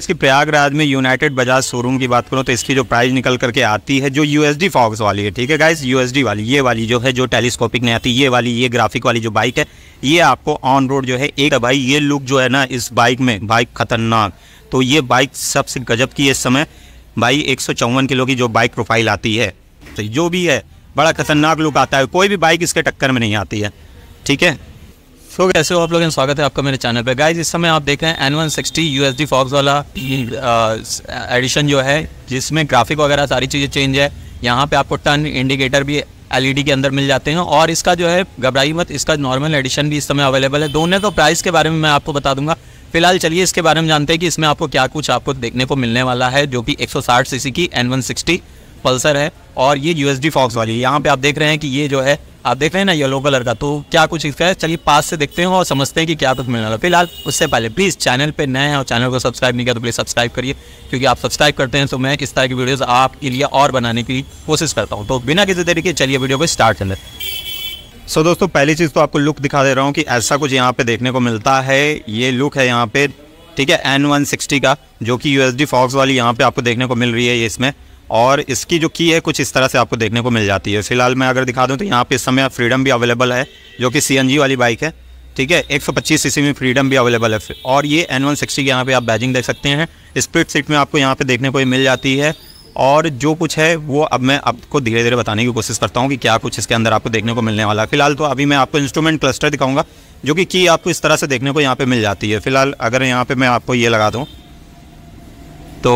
इसके प्रयागराज में United Bajaj showroom की बात करूँ तो इसकी जो प्राइस निकल करके आती है जो यूएसडी फॉक्स वाली है ठीक है गाइस यूएसडी वाली ये वाली जो है जो टेलीस्कोपिक नहीं आती ये वाली ये ग्राफिक वाली जो बाइक है ये आपको ऑन रोड जो है एक तो भाई ये लुक जो है ना इस बाइक में बाइक खतरनाक तो ये बाइक सबसे गजब की इस समय भाई एक किलो की जो बाइक प्रोफाइल आती है तो जो भी है बड़ा खतरनाक लुक आता है कोई भी बाइक इसके टक्कर में नहीं आती है ठीक है सो so, कैसे हो आप लोग स्वागत है आपका मेरे चैनल पे गाइज इस समय आप देख रहे हैं N one sixty U S D forks वाला एडिशन जो है जिसमें ग्राफिक वगैरह सारी चीज़ें चेंज है यहाँ पे आपको टर्न इंडिकेटर भी एलईडी e के अंदर मिल जाते हैं और इसका जो है घबराई मत इसका नॉर्मल एडिशन भी इस समय अवेलेबल है दोनों तो प्राइस के बारे में मैं आपको बता दूंगा फिलहाल चलिए इसके बारे में जानते हैं कि इसमें आपको क्या कुछ आपको देखने को मिलने वाला है जो कि एक सौ की एन वन पल्सर है और ये यू एस डी फॉक्स वाली यहाँ पे आप देख रहे हैं कि ये जो है आप देख रहे हैं ना येलो कलर का तो क्या कुछ इसका है चलिए पास से देखते हैं और समझते हैं कि क्या कुछ मिलने वाला फिलहाल उससे पहले प्लीज़ चैनल पे नए हैं और चैनल को सब्सक्राइब नहीं किया तो प्लीज़ सब्सक्राइब करिए क्योंकि आप सब्सक्राइब करते हैं तो मैं इस तरह की वीडियोज़ आपके लिए और बनाने की कोशिश करता हूँ तो बिना किसी तरीके चलिए वीडियो को स्टार्ट चल सो so, दोस्तों पहली चीज़ तो आपको लुक दिखा दे रहा हूँ कि ऐसा कुछ यहाँ पे देखने को मिलता है ये लुक है यहाँ पे ठीक है एन वन सिक्सटी का जो कि यू एस डी फॉक्स वाली यहाँ पे आपको देखने को मिल रही है इसमें और इसकी जो की है कुछ इस तरह से आपको देखने को मिल जाती है फिलहाल मैं अगर दिखा दूँ तो यहाँ पे इस समय फ्रीडम भी अवेलेबल है जो कि सी वाली बाइक है ठीक है 125 सीसी में फ्रीडम भी अवेलेबल है और ये एन वन सिक्सटी यहाँ पर आप बैजिंग देख सकते हैं स्प्रिट सीट में आपको यहाँ पर देखने को मिल जाती है और जो कुछ है वो अब मैं आपको धीरे धीरे बताने की कोशिश करता हूँ कि क्या कुछ इसके अंदर आपको देखने को मिलने वाला है फिलहाल तो अभी मैं आपको इंस्ट्रूमेंट क्लस्टर दिखाऊंगा जो कि की आपको इस तरह से देखने को यहाँ पर मिल जाती है फिलहाल अगर यहाँ पर मैं आपको ये लगा दूँ तो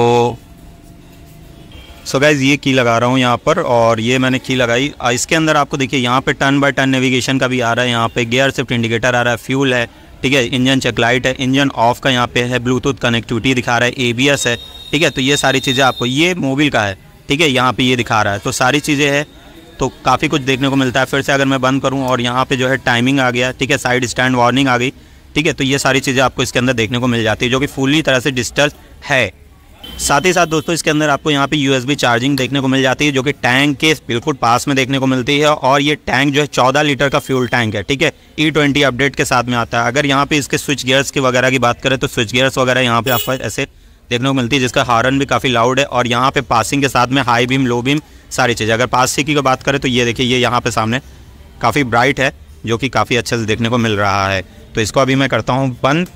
सो गैज़ ये की लगा रहा हूँ यहाँ पर और ये मैंने की लगाई इसके अंदर आपको देखिए यहाँ पे टर्न बाय टर्न नेविगेशन का भी आ रहा है यहाँ पे गियर सिफ्ट इंडिकेटर आ रहा है फ्यूल है ठीक है इंजन चेक लाइट है इंजन ऑफ का यहाँ पे है ब्लूटूथ कनेक्टिविटी दिखा रहा है एबीएस है ठीक है तो ये सारी चीज़ें आपको ये मोबिल का है ठीक है यहाँ पर ये दिखा रहा है तो सारी चीज़ें है तो काफ़ी कुछ देखने को मिलता है फिर से अगर मैं बंद करूँ और यहाँ पर जो है टाइमिंग आ गया ठीक है साइड स्टैंड वार्निंग आ गई ठीक है तो ये सारी चीज़ें आपको इसके अंदर देखने को मिल जाती है जो कि फुली तरह से डिजिटल है साथ ही साथ दोस्तों इसके अंदर आपको यहाँ पे यूएसबी चार्जिंग देखने को मिल जाती है जो कि टैंक के बिल्कुल पास में देखने को मिलती है और ये टैंक जो है चौदह लीटर का फ्यूल टैंक है ठीक है ई ट्वेंटी अपडेट के साथ में आता है अगर यहाँ पे इसके स्विच गियर्स की वगैरह की बात करें तो स्विच गियर्स वगैरह यहाँ पे आपको ऐसे देखने को मिलती है जिसका हॉर्न भी काफ़ी लाउड है और यहाँ पे पासिंग के साथ में हाई बीम लो बीम सारी चीज़ें अगर पास की बात करें तो ये देखिए ये यहाँ पे सामने काफ़ी ब्राइट है जो कि काफ़ी अच्छे से देखने को मिल रहा है तो इसको अभी मैं करता हूँ बंद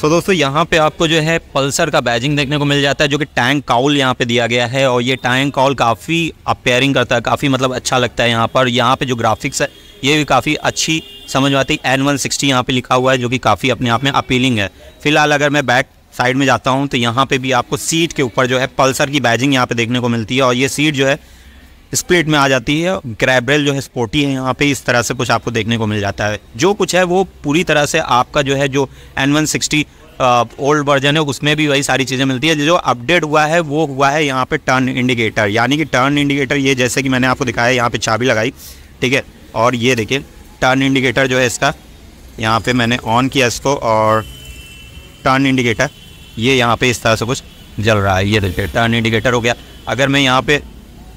सो so, दोस्तों यहाँ पे आपको जो है पल्सर का बैजिंग देखने को मिल जाता है जो कि टैंक काउल यहाँ पे दिया गया है और ये टैंक काउल काफ़ी अपेयरिंग करता है काफ़ी मतलब अच्छा लगता है यहाँ पर यहाँ पे जो ग्राफिक्स है ये भी काफ़ी अच्छी समझ आती है एन वन सिक्सटी यहाँ पर लिखा हुआ है जो कि काफ़ी अपने आप में अपीलिंग है फिलहाल अगर मैं बैक साइड में जाता हूँ तो यहाँ पर भी आपको सीट के ऊपर जो है पल्सर की बैजिंग यहाँ पर देखने को मिलती है और ये सीट जो है स्प्लिट में आ जाती है ग्रैबरेल जो है स्पोर्टी है यहाँ पे इस तरह से कुछ आपको देखने को मिल जाता है जो कुछ है वो पूरी तरह से आपका जो है जो N one sixty old version है उसमें भी वही सारी चीज़ें मिलती है जो अपडेट हुआ है वो हुआ है यहाँ पे टर्न इंडिकेटर यानी कि टर्न इंडिकेटर ये जैसे कि मैंने आपको दिखाया यहाँ पे चाबी लगाई ठीक है और ये देखिए टर्न इंडिकेटर जो है इसका यहाँ पे मैंने ऑन किया इसको और टर्न इंडिकेटर ये यहाँ पे इस तरह से कुछ जल रहा है ये देखिए टर्न इंडिकेटर हो गया अगर मैं यहाँ पे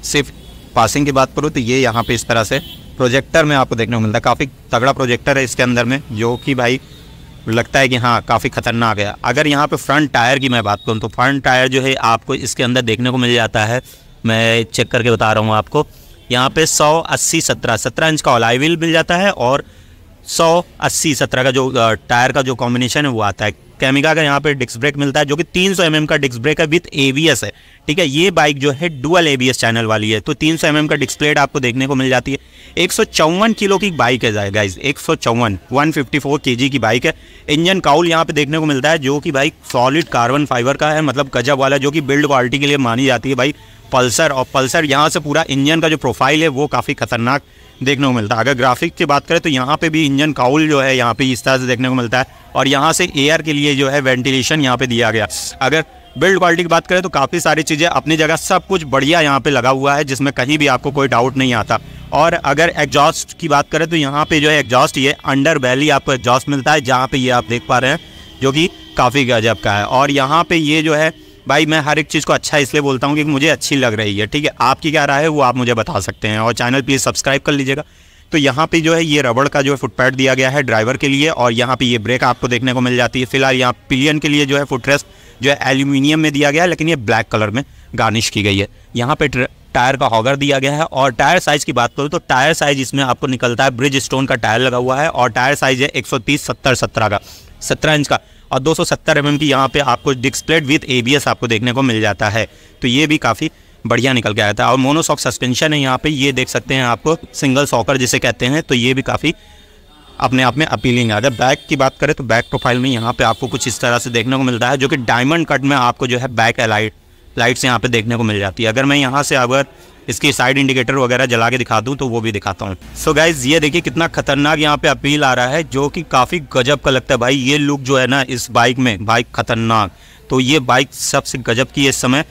सिर्फ पासिंग की बात करूँ तो ये यहाँ पे इस तरह से प्रोजेक्टर में आपको देखने को मिलता है काफ़ी तगड़ा प्रोजेक्टर है इसके अंदर में जो कि भाई लगता है कि हाँ काफ़ी खतरनाक है अगर यहाँ पे फ्रंट टायर की मैं बात करूँ तो फ्रंट टायर जो है आपको इसके अंदर देखने को मिल जाता है मैं चेक करके बता रहा हूँ आपको यहाँ पे सौ अस्सी सत्रह सत्रह इंच का ऑल व्हील मिल जाता है और सौ अस्सी सत्रह का जो टायर का जो कॉम्बिनेशन है वो आता है कैमिका का यहाँ पे डिस्क ब्रेक मिलता है जो कि 300 सौ mm का डिस्क ब्रेक है विथ एवीएस है ठीक है ये बाइक जो है डुअल एवीएस चैनल वाली है तो 300 सौ mm का डिस्क प्लेट आपको देखने को मिल जाती है एक किलो की बाइक है गाइज एक सौ चौवन केजी की बाइक है इंजन काउल यहाँ पे देखने को मिलता है जो कि बाइक सॉलिड कार्बन फाइबर का है मतलब गजब वाला जो कि बिल्ड क्वालिटी के लिए मानी जाती है भाई पल्सर और पल्सर यहाँ से पूरा इंजन का जो प्रोफाइल है वो काफ़ी खतरनाक देखने को मिलता है अगर ग्राफिक की बात करें तो यहाँ पे भी इंजन काउल जो है यहाँ पे इस तरह से देखने को मिलता है और यहाँ से एयर के लिए जो है वेंटिलेशन यहाँ पे दिया गया अगर बिल्ड क्वालिटी की बात करें तो काफ़ी सारी चीज़ें अपनी जगह सब कुछ बढ़िया यहाँ पे लगा हुआ है जिसमें कहीं भी आपको कोई डाउट नहीं आता और अगर एग्जॉस्ट की बात करें तो यहाँ पे जो है एग्जॉस्ट ये अंडर वैली आपको एग्जॉस्ट मिलता है जहाँ पे ये आप देख पा रहे हैं जो कि काफ़ी गजब का है और यहाँ पे ये जो है भाई मैं हर एक चीज़ को अच्छा इसलिए बोलता हूँ क्योंकि मुझे अच्छी लग रही है ठीक है आपकी क्या राय है वो आप मुझे बता सकते हैं और चैनल प्लीज़ सब्सक्राइब कर लीजिएगा तो यहाँ पे जो है ये रबड़ का जो है फुटपैड दिया गया है ड्राइवर के लिए और यहाँ पे ये ब्रेक आपको देखने को मिल जाती है फिलहाल यहाँ पिलियन के लिए जो है फुटरेस्ट जो है एल्यूमिनियम में दिया गया है लेकिन ये ब्लैक कलर में गार्निश की गई है यहाँ पे टायर का हॉगर दिया गया है और टायर साइज़ की बात करूँ तो टायर साइज़ इसमें आपको निकलता है ब्रिज स्टोन का टायर लगा हुआ है और टायर साइज़ है एक सौ तीस सत्तर सत्रह का सत्रह इंच का और 270 सौ mm की यहाँ पे आपको डिस्प्लेट विथ एबीएस आपको देखने को मिल जाता है तो ये भी काफ़ी बढ़िया निकल के आया था और मोनोसॉक सस्पेंशन है यहाँ पे ये देख सकते हैं आपको सिंगल सॉकर जिसे कहते हैं तो ये भी काफ़ी अपने आप में अपीलिंग है अगर बैक की बात करें तो बैक प्रोफाइल में यहाँ पे आपको कुछ इस तरह से देखने को मिलता है जो कि डायमंड कट में आपको जो है बैक लाइट लाइट्स यहाँ पे देखने को मिल जाती है अगर मैं यहाँ से अगर इसकी साइड इंडिकेटर वगैरह जला के दिखा दूँ तो वो भी दिखाता हूँ सो गाइज ये देखिए कितना खतरनाक यहाँ पे अपील आ रहा है जो कि काफ़ी गजब का लगता है भाई ये लुक जो है ना इस बाइक में बाइक खतरनाक तो ये बाइक सबसे गजब की इस समय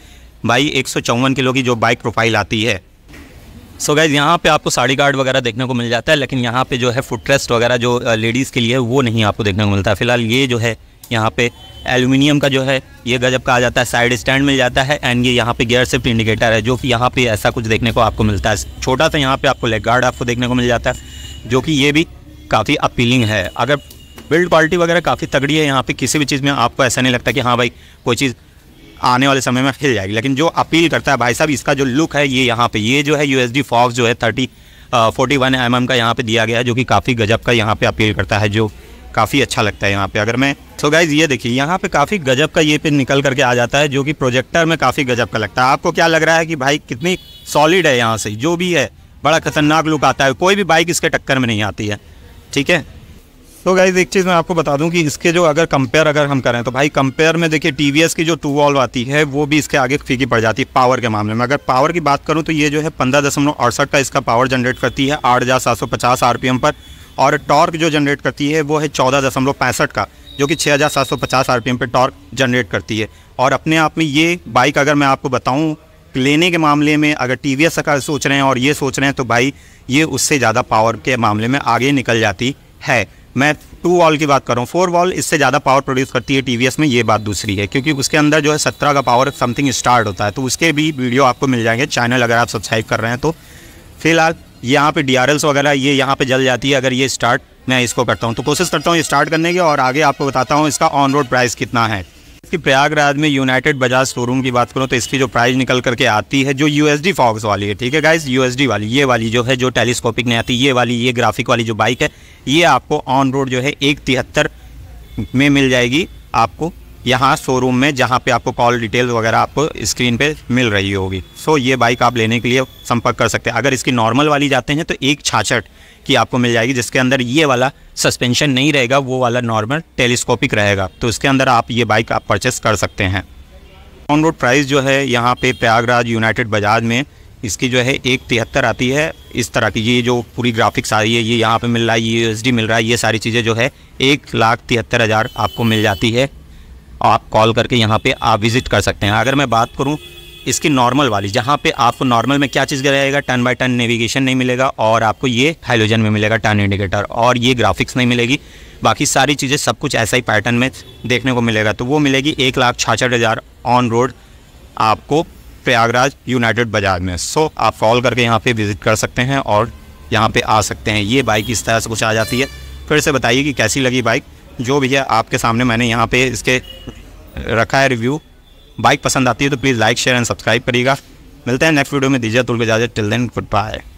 भाई एक किलो की जो बाइक प्रोफाइल आती है सो गाइज यहाँ पे आपको साड़ी गार्ड वगैरह देखने को मिल जाता है लेकिन यहाँ पे जो है फुट रेस्ट वगैरह जो लेडीज़ के लिए वो नहीं आपको देखने को मिलता है फिलहाल ये जो है यहाँ पे एल्यूमिनियम का जो है ये गजब का आ जाता है साइड स्टैंड मिल जाता है एंड ये यहाँ पे गियर सिफ्ट इंडिकेटर है जो कि यहाँ पे ऐसा कुछ देखने को आपको मिलता है छोटा सा यहाँ पे आपको लेग गार्ड आपको देखने को मिल जाता है जो कि ये भी काफ़ी अपीलिंग है अगर बिल्ड क्वालिटी वगैरह काफ़ी तगड़ी है यहाँ पर किसी भी चीज़ में आपको ऐसा नहीं लगता कि हाँ भाई कोई चीज़ आने वाले समय में हिल जाएगी लेकिन जो अपील करता है भाई साहब इसका जो लुक है ये यहाँ पर ये जो है यू एस डी फॉक्स जो है thirty forty one M M का यहाँ पर दिया गया है जो कि काफ़ी गजब का यहाँ पर अपील करता है जो काफ़ी अच्छा लगता है यहाँ पे अगर मैं तो गाइज ये देखिए यहाँ पे काफ़ी गजब का ये पिन निकल करके आ जाता है जो कि प्रोजेक्टर में काफ़ी गजब का लगता है आपको क्या लग रहा है कि भाई कितनी सॉलिड है यहाँ से जो भी है बड़ा खतरनाक लुक आता है कोई भी बाइक इसके टक्कर में नहीं आती है ठीक है तो गाइज एक चीज़ मैं आपको बता दूँ कि इसके जो अगर कंपेयर अगर हम करें तो भाई कंपेयर में देखिए टी की जो टू वॉल्व आती है वो भी इसके आगे फीकी पड़ जाती है पावर के मामले में अगर पावर की बात करूँ तो ये जो है पंद्रह दशमलव अड़सठ का इसका पावर जनरेट करती है आठ हज़ार सात सौ पचास आर पर और टॉर्क जो जनरेट करती है वो है चौदह दशमलव पैंसठ का जो कि 6,750 एम पर टॉर्क जनरेट करती है और अपने आप में ये बाइक अगर मैं आपको बताऊँ लेने के मामले में अगर टी वी का सोच रहे हैं और ये सोच रहे हैं तो भाई ये उससे ज़्यादा पावर के मामले में आगे निकल जाती है मैं टू वॉल की बात कर रहा हूँ फोर वॉल इससे ज़्यादा पावर प्रोड्यूस करती है टी में ये बात दूसरी है क्योंकि उसके अंदर जो है सत्रह का पावर समथिंग स्टार्ट होता है तो उसके भी वीडियो आपको मिल जाएंगे चैनल अगर आप सब्सक्राइब कर रहे हैं तो फिलहाल यहाँ पे डी वगैरह ये यहाँ पे जल जाती है अगर ये स्टार्ट मैं इसको करता हूँ तो कोशिश करता हूँ स्टार्ट करने की और आगे आपको बताता हूँ इसका ऑन रोड प्राइस कितना है इसकी प्रयागराज में यूनाइटेड बजाज शोरूम की बात करूँ तो इसकी जो प्राइस निकल करके आती है जो यू फॉक्स वाली है ठीक है गाइज यू वाली ये वाली जो है जो टेलीस्कोपिक नहीं आती ये वाली ये ग्राफिक वाली जो बाइक है ये आपको ऑन रोड जो है एक तिहत्तर में मिल जाएगी आपको यहाँ शोरूम में जहाँ पे आपको कॉल डिटेल वगैरह आपको स्क्रीन पे मिल रही होगी सो so, ये बाइक आप लेने के लिए संपर्क कर सकते हैं अगर इसकी नॉर्मल वाली जाते हैं तो एक छाछठ की आपको मिल जाएगी जिसके अंदर ये वाला सस्पेंशन नहीं रहेगा वो वाला नॉर्मल टेलीस्कोपिक रहेगा तो इसके अंदर आप ये बाइक आप परचेस कर सकते हैं ऑन रोड प्राइस जो है यहाँ पर प्रयागराज यूनाइटेड बजाज में इसकी जो है एक तिहत्तर आती है इस तरह की ये जो पूरी ग्राफिक्स आ रही है ये यहाँ पे मिल रहा है ये यूएसडी मिल रहा है ये सारी चीज़ें जो है एक लाख तिहत्तर हज़ार आपको मिल जाती है आप कॉल करके यहाँ पे आप विज़िट कर सकते हैं अगर मैं बात करूँ इसकी नॉर्मल वाली जहाँ पे आपको नॉर्मल में क्या चीज़ रहेगा टर्न बाय टर्न नेविगेशन नहीं मिलेगा और आपको ये हाइलोजन में मिलेगा टर्न इंडिकेटर और ये ग्राफिक्स नहीं मिलेगी बाकी सारी चीज़ें सब कुछ ऐसा ही पैटर्न में देखने को मिलेगा तो वो मिलेगी एक लाख छाछठ हज़ार ऑन रोड आपको प्रयागराज यूनाइटेड बाज़ार में सो आप कॉल करके यहाँ पर विज़िट कर सकते हैं और यहाँ पर आ सकते हैं ये बाइक इस तरह से कुछ आ जाती है फिर से बताइए कि कैसी लगी बाइक जो भी है आपके सामने मैंने यहाँ पे इसके रखा है रिव्यू बाइक पसंद आती है तो please like share and subscribe करिएगा मिलते हैं नेक्स्ट वीडियो में दीजिए तुल के जाए टिल देन गुड बाय